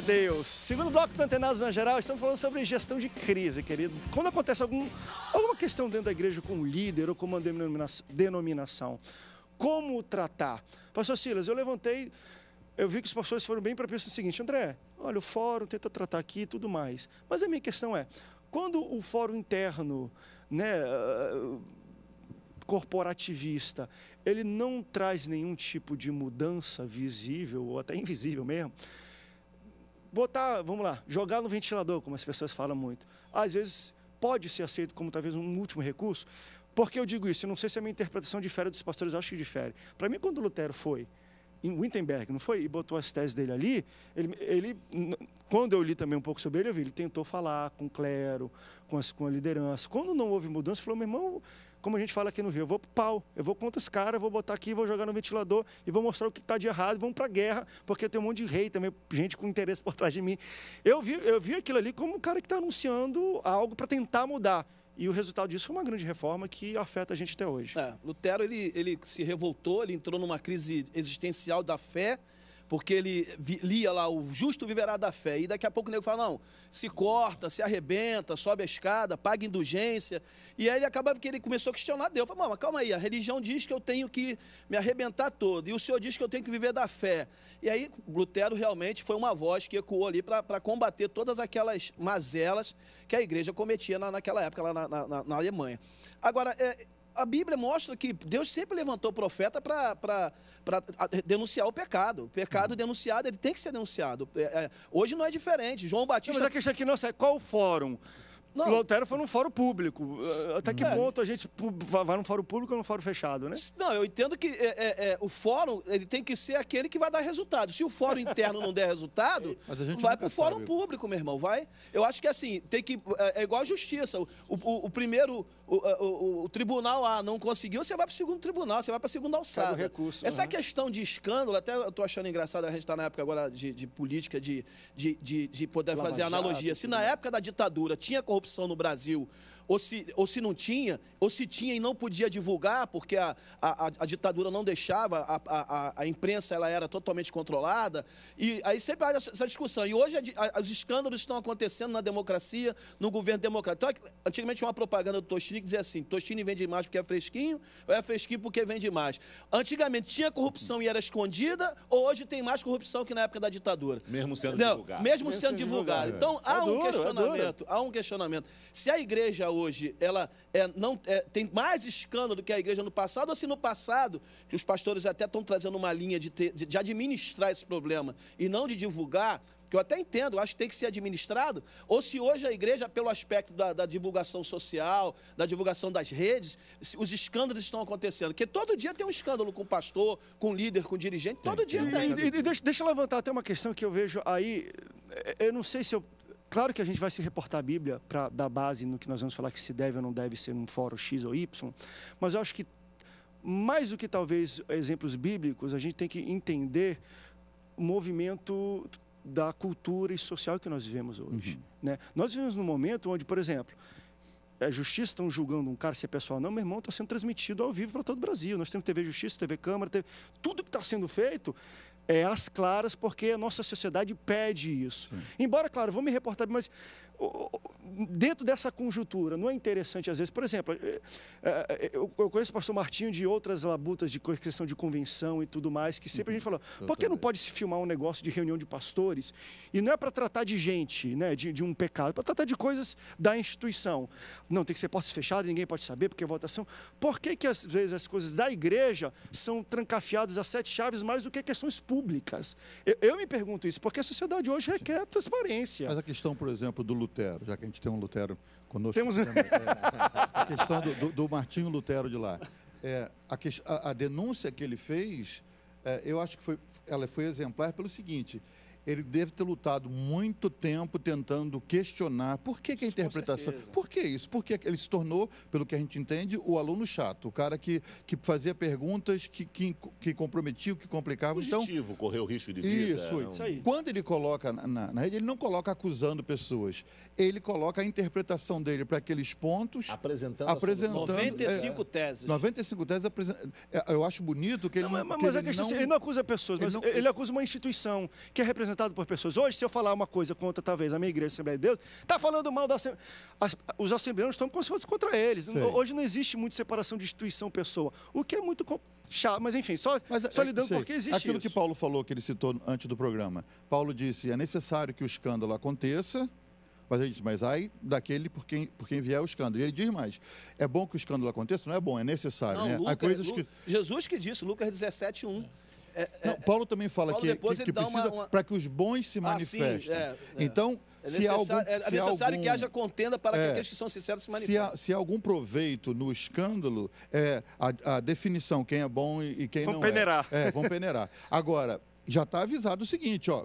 Deus. Segundo bloco do Antenados na Geral, estamos falando sobre gestão de crise, querido. Quando acontece algum, alguma questão dentro da igreja com um líder ou com uma denominação, como tratar? Pastor Silas, eu levantei, eu vi que os pastores foram bem para a pessoa seguinte, André, olha, o fórum tenta tratar aqui e tudo mais. Mas a minha questão é, quando o fórum interno, né, corporativista, ele não traz nenhum tipo de mudança visível ou até invisível mesmo, botar, vamos lá, jogar no ventilador, como as pessoas falam muito. Às vezes pode ser aceito como talvez um último recurso. Por que eu digo isso? Eu não sei se a minha interpretação difere dos pastores, acho que difere. Para mim, quando Lutero foi em Wittenberg, não foi? E botou as teses dele ali, ele, ele, quando eu li também um pouco sobre ele, eu vi, ele tentou falar com o clero, com, as, com a liderança. Quando não houve mudança, ele falou, meu irmão, como a gente fala aqui no Rio, eu vou pro pau, eu vou contra os caras, vou botar aqui, vou jogar no ventilador e vou mostrar o que está de errado, vamos para guerra, porque tem um monte de rei também, gente com interesse por trás de mim. Eu vi, eu vi aquilo ali como um cara que está anunciando algo para tentar mudar. E o resultado disso foi uma grande reforma que afeta a gente até hoje. É, Lutero ele, ele se revoltou, ele entrou numa crise existencial da fé porque ele lia lá, o justo viverá da fé. E daqui a pouco o nego fala, não, se corta, se arrebenta, sobe a escada, paga indulgência. E aí ele acabava que ele começou a questionar Deus. Falou, mas calma aí, a religião diz que eu tenho que me arrebentar todo. E o Senhor diz que eu tenho que viver da fé. E aí Lutero realmente foi uma voz que ecoou ali para combater todas aquelas mazelas que a igreja cometia na, naquela época lá na, na, na Alemanha. Agora, é, a Bíblia mostra que Deus sempre levantou profeta para denunciar o pecado. O pecado uhum. denunciado, ele tem que ser denunciado. É, é hoje não é diferente. João Batista. mas a questão aqui é nossa é qual o fórum? Não. O Altero foi num fórum público. Até que é. ponto a gente vai num fórum público ou num fórum fechado, né? Não, eu entendo que é, é, é, o fórum ele tem que ser aquele que vai dar resultado. Se o fórum interno não der resultado, vai para o fórum público, meu irmão. Vai. Eu acho que assim, tem que. É, é igual a justiça. O, o, o primeiro, é, o, o, tribunal a não conseguiu, você vai para o segundo tribunal, você vai para a segunda alçada. recurso, Essa uhum. questão de escândalo, até eu estou achando engraçado, a gente está na época agora de, de política, de, de, de, de poder Lava fazer Jato, analogia. Se na época da ditadura tinha corrupção, corrupção no Brasil ou se, ou se não tinha, ou se tinha e não podia divulgar, porque a, a, a ditadura não deixava, a, a, a, imprensa ela era totalmente controlada. E aí sempre há essa discussão. E hoje a, os escândalos estão acontecendo na democracia, no governo democrático. Então, é antigamente tinha uma propaganda do Tostini que dizia assim, Tostini vende mais porque é fresquinho, ou é fresquinho porque vende mais. Antigamente tinha corrupção e era escondida, ou hoje tem mais corrupção que na época da ditadura. Mesmo sendo não, divulgado. Mesmo, mesmo sendo divulgado. divulgado. É. Então, é há duro, é um questionamento, é há um questionamento. Se a igreja hoje, ela é, não, é, tem mais escândalo que a igreja no passado, ou se no passado, que os pastores até estão trazendo uma linha de, ter, de, de administrar esse problema e não de divulgar, que eu até entendo, acho que tem que ser administrado, ou se hoje a igreja, pelo aspecto da, da, divulgação social, da divulgação das redes, os escândalos estão acontecendo. Porque todo dia tem um escândalo com pastor, com líder, com dirigente, todo dia tem. E, e, deixa, deixa eu levantar até uma questão que eu vejo aí, é, eu não sei se eu Claro que a gente vai se reportar à Bíblia para dar base no que nós vamos falar que se deve ou não deve ser um fórum X ou Y, mas eu acho que mais do que talvez exemplos bíblicos, a gente tem que entender o movimento da cultura e social que nós vivemos hoje. Uhum. Né? Nós vivemos num momento onde, por exemplo, a é justiça estão julgando um cara se é pessoal não, meu irmão está sendo transmitido ao vivo para todo o Brasil. Nós temos TV Justiça, TV Câmara, TV... tudo que está sendo feito é, às claras, porque a nossa sociedade pede isso. Sim. Embora, claro, vou me reportar, mas dentro dessa conjuntura, não é interessante às vezes, por exemplo, é, é, é, eu conheço o pastor Martinho de outras labutas de questão de convenção e tudo mais, que sempre a gente uhum. fala, por que não pode se filmar um negócio de reunião de pastores? E não é para tratar de gente, né, de, de um pecado, é para tratar de coisas da instituição. Não, tem que ser portas fechadas, ninguém pode saber, porque é votação. Por que que às vezes as coisas da igreja são trancafiadas a sete chaves mais do que questões públicas? públicas. Eu, eu, me pergunto isso, porque a sociedade hoje requer transparência. Mas a questão, por exemplo, do Lutero, já que a gente tem um Lutero conosco. Temos... É, a questão do, do, do, Martinho Lutero de lá. É, a, a, a, denúncia que ele fez, é, eu acho que foi, ela foi exemplar pelo seguinte: ele deve ter lutado muito tempo tentando questionar por que, que a interpretação. Por que isso? Porque ele se tornou, pelo que a gente entende, o aluno chato, o cara que, que fazia perguntas que, que, que comprometiam, que complicavam. Então Fugitivo, então, correu risco de vida. É isso, isso aí. Quando ele coloca na, na rede, ele não coloca acusando pessoas. Ele coloca a interpretação dele para aqueles pontos. Apresentando. apresentando 95 é, teses. 95 teses apresentando. É, eu acho bonito que ele não. não é, mas, mas ele, assim, não, ele não acusa pessoas, ele mas não, ele acusa uma instituição que é representada representado por pessoas. Hoje, se eu falar uma coisa contra, talvez, a minha igreja, a Assembleia de Deus, está falando mal da Assembleia. As, os assembleanos estão como se fosse contra eles. Sim. Hoje não existe muita separação de instituição-pessoa, o que é muito chato, mas enfim, só, mas, só é, lidando porque existe Aquilo isso. que Paulo falou, que ele citou antes do programa. Paulo disse, é necessário que o escândalo aconteça, mas ele gente mas aí daquele por quem, por quem vier o escândalo. E ele diz mais: é bom que o escândalo aconteça? Não é bom, é necessário. Não, né? Lucas, coisas que... Jesus que disse, Lucas 17, 1. É. É, não, é, Paulo também fala Paulo que, que, que precisa uma... para que os bons se manifestem. Ah, sim, é, é. então, é se algum, é necessário algum, que haja contenda para que aqueles que são sinceros se manifestem. Se há, algum proveito no escândalo, é a, a definição quem é bom e, e quem vão não peneirar. é. É, vão peneirar. Agora, já está avisado o seguinte, ó,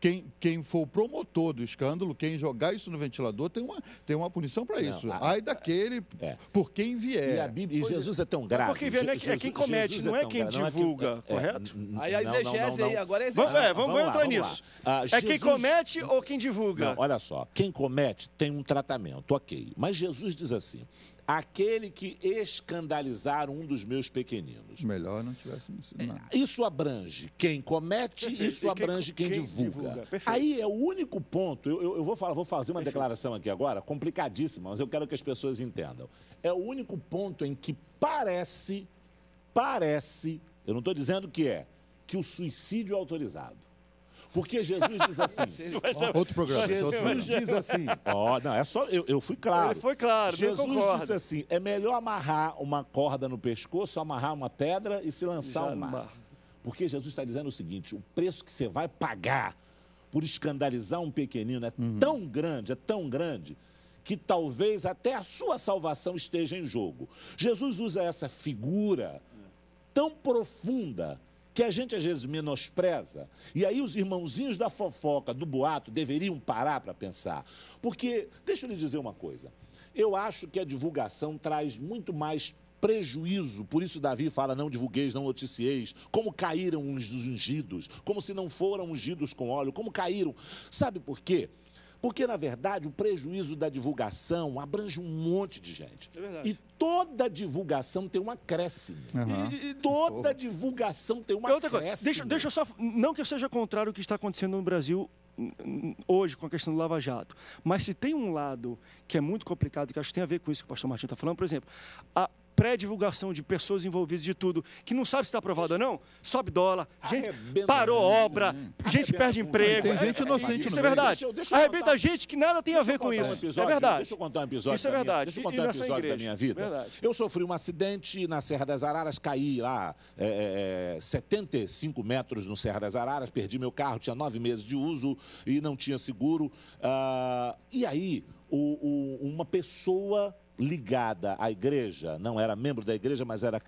quem, quem for o promotor do escândalo, quem jogar isso no ventilador, tem uma, tem uma punição para isso. Não, ah, a, Ai daquele, é. por quem vier. E, a Bíblia, e é. Jesus é, é tão grave. Porque vier é, é quem comete, Jesus é não é, quem é divulga, correto? Aí a exegese, aí, agora é exegese. Vamos, vamos, vamos, entrar nisso. ah, Jesus... É quem comete ou quem divulga? Não, olha só, quem comete tem um tratamento, ok. Mas Jesus diz assim, aquele que escandalizar um dos meus pequeninos. Melhor não tivesse ensinado. É, isso abrange quem comete, Perfeito. isso abrange quem, quem, divulga. divulga. Aí é o único ponto, eu, eu vou, falar, vou fazer uma Perfeito. declaração aqui agora, complicadíssima, mas eu quero que as pessoas entendam. É o único ponto em que parece, parece, eu não estou dizendo que é, que o suicídio é autorizado. Porque Jesus diz assim. Outro programa. Jesus diz assim. Ó, não, é só. Eu, eu fui claro. Ele foi claro. Jesus disse assim: é melhor amarrar uma corda no pescoço, amarrar uma pedra e se lançar ao mar. mar. Porque Jesus está dizendo o seguinte: o preço que você vai pagar por escandalizar um pequenino é uhum. tão grande, é tão grande, que talvez até a sua salvação esteja em jogo. Jesus usa essa figura tão profunda que a gente às vezes menospreza. E aí os irmãozinhos da fofoca, do boato, deveriam parar para pensar. Porque, deixa eu lhe dizer uma coisa. Eu acho que a divulgação traz muito mais prejuízo. Por isso Davi fala: não divulgueis, não noticieis, como caíram os ungidos, como se não foram ungidos com óleo, como caíram. Sabe por quê? Porque, na verdade, o prejuízo da divulgação abrange um monte de gente. É verdade. E toda divulgação tem um acréscimo. Uhum. E, e, toda divulgação tem uma acréscimo. Coisa, deixa, deixa eu só. Não que eu seja contrário ao que está acontecendo no Brasil hoje com a questão do Lava Jato. Mas se tem um lado que é muito complicado, que acho que tem a ver com isso que o pastor Martinho está falando, por exemplo, a, pré-divulgação de pessoas envolvidas de tudo, que não sabe se está aprovado ou não, sobe dólar, gente Arrebenta parou mesmo. obra, né? Arrebenta gente perde emprego. Tem gente inocente. Isso é verdade. Deixa eu, deixa eu Arrebenta contar. gente que nada tem deixa a ver com um isso. Episódio, é verdade. Deixa eu contar um episódio. Isso é verdade. Minha, deixa eu contar um episódio igreja. da minha vida. Verdade. Eu sofri um acidente na Serra das Araras, caí lá é, é, 75 é, metros no Serra das Araras, perdi meu carro, tinha nove meses de uso e não tinha seguro. Ah, e aí, o, o, uma pessoa ligada à igreja, não era membro da igreja, mas era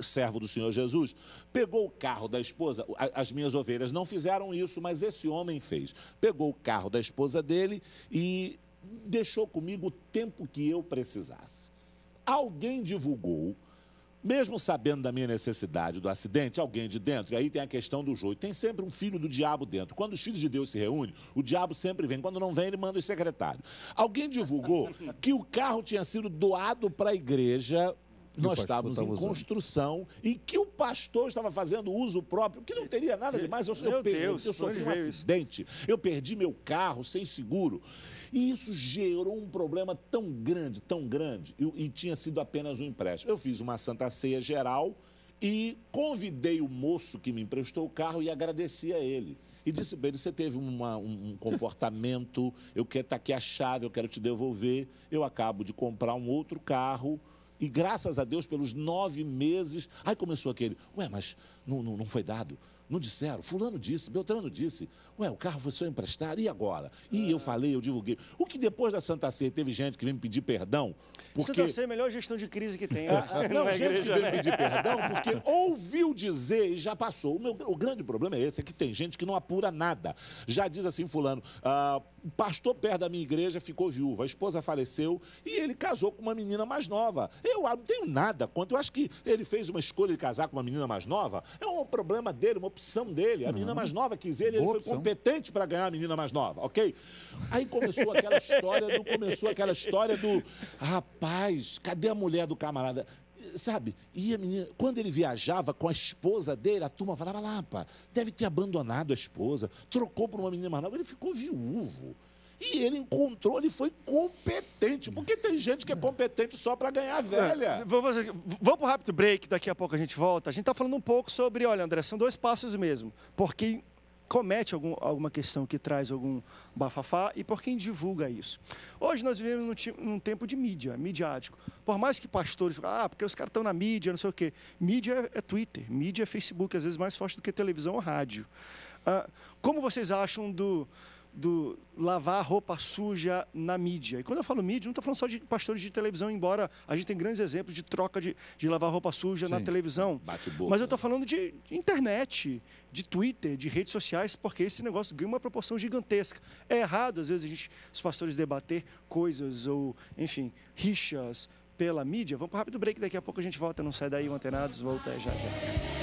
servo do Senhor Jesus, pegou o carro da esposa, as minhas ovelhas não fizeram isso, mas esse homem fez. Pegou o carro da esposa dele e deixou comigo o tempo que eu precisasse. Alguém divulgou mesmo sabendo da minha necessidade do acidente, alguém de dentro, e aí tem a questão do joio, tem sempre um filho do diabo dentro. Quando os filhos de Deus se reúnem, o diabo sempre vem. Quando não vem, ele manda o secretário. Alguém divulgou que o carro tinha sido doado para a igreja nós estávamos em construção usando. que o pastor estava fazendo uso próprio, que não teria nada demais. Eu, meu eu, Deus, eu sofri um acidente, eu perdi meu carro sem seguro. E isso gerou um problema tão grande, tão grande, e, e tinha sido apenas um empréstimo. Eu fiz uma santa ceia geral e convidei o moço que me emprestou o carro e agradeci a ele e disse bem você teve uma, um comportamento, eu quero estar tá aqui a chave, eu quero te devolver. Eu acabo de comprar um outro carro e graças a Deus pelos nove meses. Aí começou aquele, ué, mas não, não, não foi dado. Não disseram. Fulano disse, Beltrano disse. Ué, o carro foi só emprestado, e agora? E ah. eu falei, eu divulguei. O que depois da Santa Ceia teve gente que veio me pedir perdão? Porque... Santa Ceia é a melhor gestão de crise que tem. Né? É, é, não, é gente igreja, que veio né? pedir perdão porque ouviu dizer e já passou. O, meu, o grande problema é esse, é que tem gente que não apura nada. Já diz assim, fulano, ah, o pastor perto da minha igreja ficou viúvo, a esposa faleceu e ele casou com uma menina mais nova. Eu ah, não tenho nada quanto, eu acho que ele fez uma escolha de casar com uma menina mais nova, é um problema dele, uma opção dele. A menina mais nova quis ele, ele foi competente para ganhar a menina mais nova, ok? Aí começou aquela história do. Começou aquela história do. Rapaz, cadê a mulher do camarada? sabe? E a menina, quando ele viajava com a esposa dele, a turma falava lá, pá, deve ter abandonado a esposa, trocou por uma menina mais nova. Ele ficou viúvo. E ele encontrou, ele foi competente. Porque tem gente que é competente só para ganhar é, velha. vamos, vamos para o rápido break, daqui a pouco a gente volta. A gente está falando um pouco sobre, olha, André, são dois passos mesmo. Por quem comete algum, alguma questão que traz algum bafafá e por quem divulga isso. Hoje nós vivemos num, num tempo de mídia, midiático. Por mais que pastores, ah, porque os caras estão na mídia, não sei o quê. Mídia é Twitter, mídia é Facebook, às vezes mais forte do que televisão ou rádio. Ah, como vocês acham do do lavar roupa suja na mídia. E quando eu falo mídia, não estou falando só de pastores de televisão, embora a gente tem grandes exemplos de troca de, de lavar roupa suja Sim, na televisão. Boca, Mas eu estou falando de, de, internet, de Twitter, de redes sociais, porque esse negócio ganha uma proporção gigantesca. É errado, às vezes, a gente, os pastores debater coisas ou, enfim, rixas pela mídia. Vamos para um rápido break, daqui a pouco a gente volta. Não sai daí, Mantenados, volta já já.